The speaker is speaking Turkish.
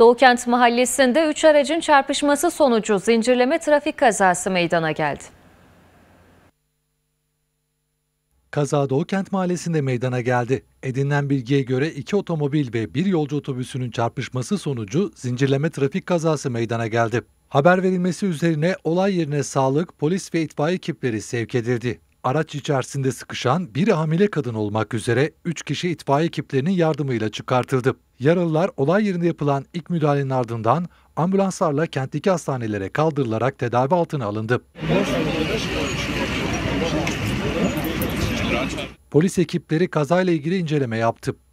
Doğukent Mahallesi'nde 3 aracın çarpışması sonucu zincirleme trafik kazası meydana geldi. Kaza Doğukent Mahallesi'nde meydana geldi. Edinilen bilgiye göre iki otomobil ve bir yolcu otobüsünün çarpışması sonucu zincirleme trafik kazası meydana geldi. Haber verilmesi üzerine olay yerine sağlık, polis ve itfaiye ekipleri sevk edildi. Araç içerisinde sıkışan bir hamile kadın olmak üzere 3 kişi itfaiye ekiplerinin yardımıyla çıkartıldı. Yaralılar olay yerinde yapılan ilk müdahalenin ardından ambulanslarla kentteki hastanelere kaldırılarak tedavi altına alındı. Polis ekipleri kazayla ilgili inceleme yaptı.